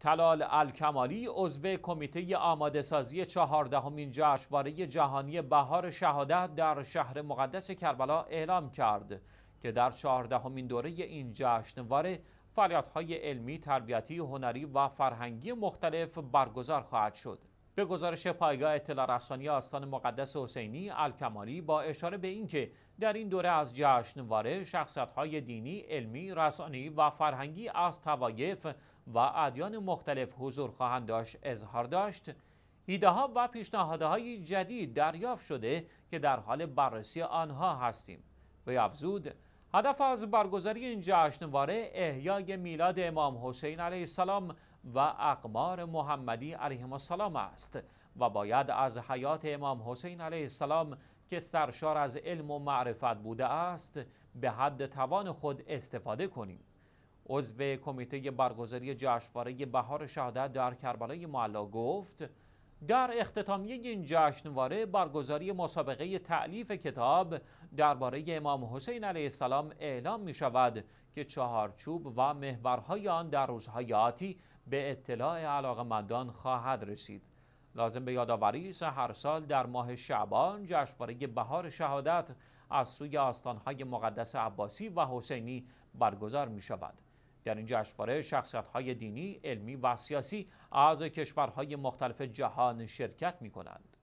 تلال الکمالی عضو کمیته آماده سازی چهاردهمین جشنواره جهانی بهار شهادت در شهر مقدس کربلا اعلام کرد که در چهاردهمین دوره این جشنواره فعالیت‌های علمی، تربیتی، هنری و فرهنگی مختلف برگزار خواهد شد. به گزارش پایگاه اطلاع رسانی آستان مقدس حسینی الکمالی با اشاره به اینکه در این دوره از جشنواره شخصیت‌های دینی، علمی، رسانی و فرهنگی از توایف و ادیان مختلف حضور خواهند داشت اظهار داشت ایده ها و پیشنهادهای جدید دریافت شده که در حال بررسی آنها هستیم به افزود هدف از برگزاری این جشنواره احیای میلاد امام حسین علیه السلام و اقمار محمدی علیه السلام است و باید از حیات امام حسین علیه السلام که سرشار از علم و معرفت بوده است به حد توان خود استفاده کنیم عضو کمیته برگزاری جشنواره بهار شهادت در کربلای معلا گفت در اختتامیه این جشنواره برگزاری مسابقه تعلیف کتاب درباره امام حسین علیه السلام اعلام می شود که چهارچوب و محورهای آن در روزهای آتی به اطلاع مندان خواهد رسید. لازم به یادآوری است هر سال در ماه شعبان جشنواره بهار شهادت از سوی آستانهای مقدس عباسی و حسینی برگزار می شود. در این جشنواره شخصیت‌های دینی، علمی و سیاسی از کشورهای مختلف جهان شرکت می‌کنند.